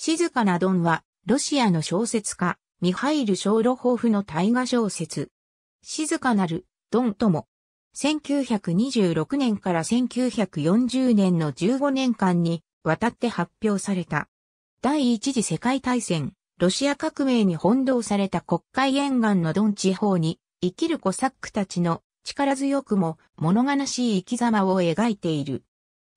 静かなドンは、ロシアの小説家、ミハイル・ショーロホフの大河小説。静かなる、ドンとも。1926年から1940年の15年間に渡って発表された。第一次世界大戦、ロシア革命に翻弄された国会沿岸のドン地方に生きるコサックたちの力強くも物悲しい生き様を描いている。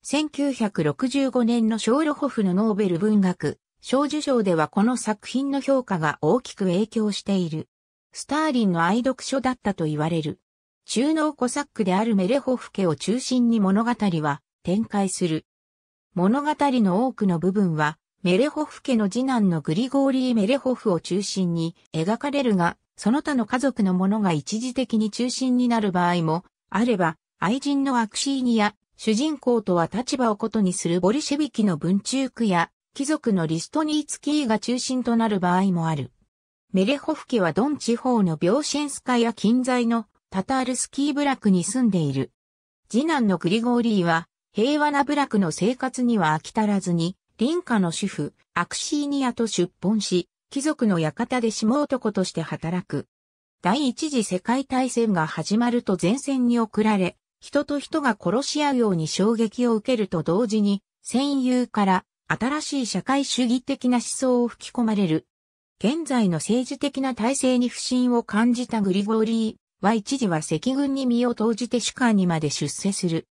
1965年のショーロホフのノーベル文学小受賞ではこの作品の評価が大きく影響している。スターリンの愛読書だったと言われる。中濃コサックであるメレホフ家を中心に物語は展開する。物語の多くの部分は、メレホフ家の次男のグリゴーリー・メレホフを中心に描かれるが、その他の家族のものが一時的に中心になる場合も、あれば、愛人のアクシーニや、主人公とは立場を異にするボリシェビキの文中区や、貴族のリストニーツキーが中心となる場合もある。メレホフキはドン地方のビョーシェンスカや近在のタタールスキー部落に住んでいる。次男のグリゴーリーは平和な部落の生活には飽き足らずに、林家の主婦、アクシーニアと出奔し、貴族の館で下男として働く。第一次世界大戦が始まると前線に送られ、人と人が殺し合うように衝撃を受けると同時に、戦友から新しい社会主義的な思想を吹き込まれる。現在の政治的な体制に不信を感じたグリゴリーは一時は赤軍に身を投じて主官にまで出世する。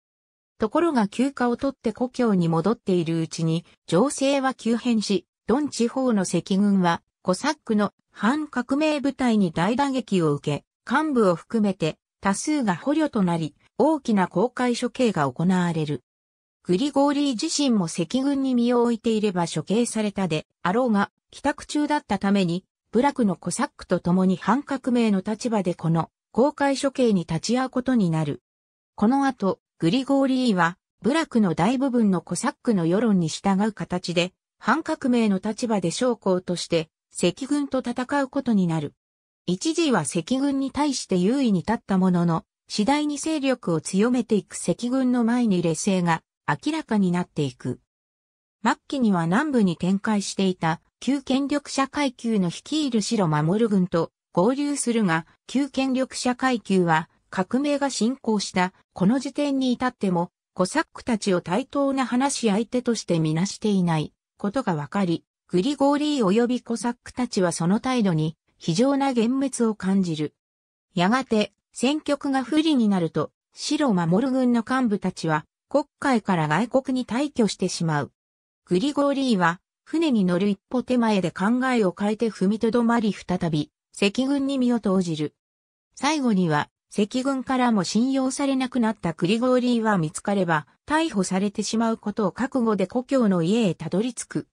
ところが休暇を取って故郷に戻っているうちに、情勢は急変し、ドン地方の赤軍は、コサックの反革命部隊に大打撃を受け、幹部を含めて多数が捕虜となり、大きな公開処刑が行われる。グリゴーリー自身も赤軍に身を置いていれば処刑されたであろうが、帰宅中だったために、部落のコサックと共に反革命の立場でこの公開処刑に立ち会うことになる。この後、グリゴーリーは、部落の大部分のコサックの世論に従う形で、反革命の立場で将校として、赤軍と戦うことになる。一時は赤軍に対して優位に立ったものの、次第に勢力を強めていく赤軍の前に劣勢が明らかになっていく。末期には南部に展開していた旧権力者階級の率いる白守軍と合流するが、旧権力者階級は革命が進行したこの時点に至っても、コサックたちを対等な話し相手としてみなしていないことがわかり、グリゴーリー及びコサックたちはその態度に非常な幻滅を感じる。やがて戦局が不利になると、白守軍の幹部たちは国会から外国に退去してしまう。グリゴーリーは、船に乗る一歩手前で考えを変えて踏みとどまり再び、赤軍に身を投じる。最後には、赤軍からも信用されなくなったグリゴーリーは見つかれば、逮捕されてしまうことを覚悟で故郷の家へたどり着く。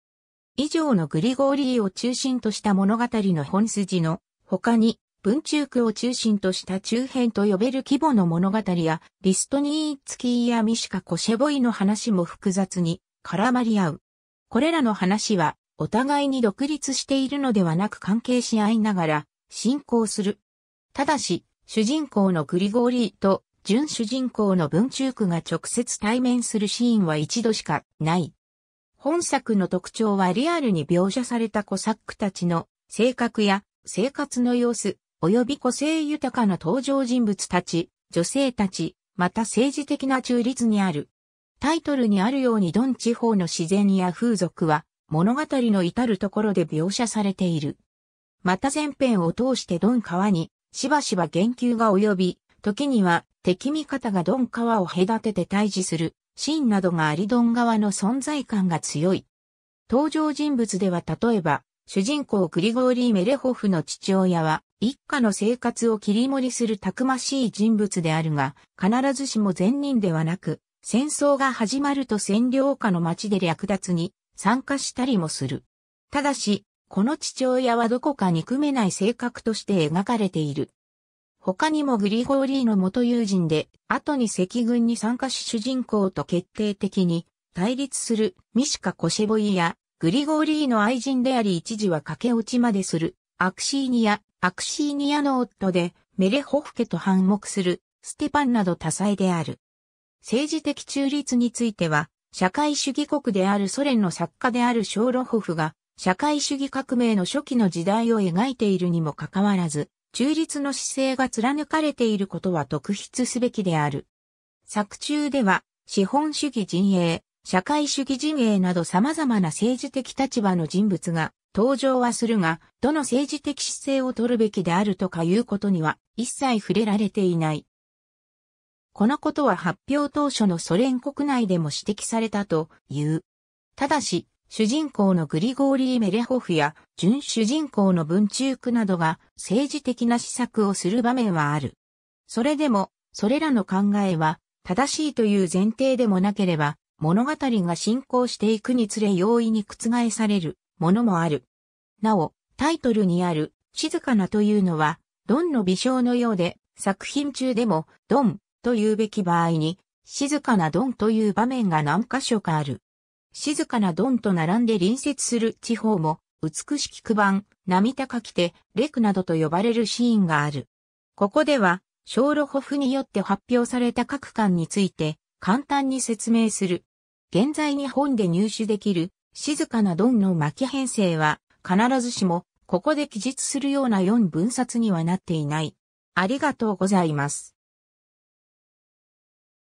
以上のグリゴーリーを中心とした物語の本筋の、他に、文中区を中心とした中編と呼べる規模の物語や、リストニーツキーやミシカ・コシェボイの話も複雑に絡まり合う。これらの話は、お互いに独立しているのではなく関係し合いながら、進行する。ただし、主人公のグリゴーリーと、準主人公の文中区が直接対面するシーンは一度しかない。本作の特徴はリアルに描写されたコサックたちの性格や生活の様子、及び個性豊かな登場人物たち、女性たち、また政治的な中立にある。タイトルにあるようにドン地方の自然や風俗は物語の至るところで描写されている。また前編を通してドン川にしばしば言及が及び、時には敵味方がドン川を隔てて対峙するシーンなどがありドン側の存在感が強い。登場人物では例えば、主人公グリゴーリー・メレホフの父親は一家の生活を切り盛りするたくましい人物であるが、必ずしも善人ではなく、戦争が始まると占領下の町で略奪に参加したりもする。ただし、この父親はどこか憎めない性格として描かれている。他にもグリゴーリーの元友人で、後に赤軍に参加し主人公と決定的に対立するミシカ・コシェボイや、グリゴーリーの愛人であり一時は駆け落ちまでするアクシーニア・アクシーニアの夫で、メレホフ家と反目する、ステパンなど多彩である。政治的中立については、社会主義国であるソ連の作家であるショーロホフが、社会主義革命の初期の時代を描いているにもかかわらず、中立の姿勢が貫かれていることは特筆すべきである。作中では、資本主義陣営、社会主義陣営など様々な政治的立場の人物が、登場はするが、どの政治的姿勢を取るべきであるとかいうことには一切触れられていない。このことは発表当初のソ連国内でも指摘されたという。ただし、主人公のグリゴーリー・メレホフや準主人公の文中区などが政治的な施策をする場面はある。それでも、それらの考えは正しいという前提でもなければ、物語が進行していくにつれ容易に覆されるものもある。なお、タイトルにある、静かなというのは、ドンの微笑のようで、作品中でも、ドンと言うべき場合に、静かなドンという場面が何箇所かある。静かなドンと並んで隣接する地方も、美しき区番、波高きて、レクなどと呼ばれるシーンがある。ここでは、小路ホフによって発表された各巻について、簡単に説明する。現在日本で入手できる静かなドンの巻き編成は、必ずしも、ここで記述するような4分冊にはなっていない。ありがとうございます。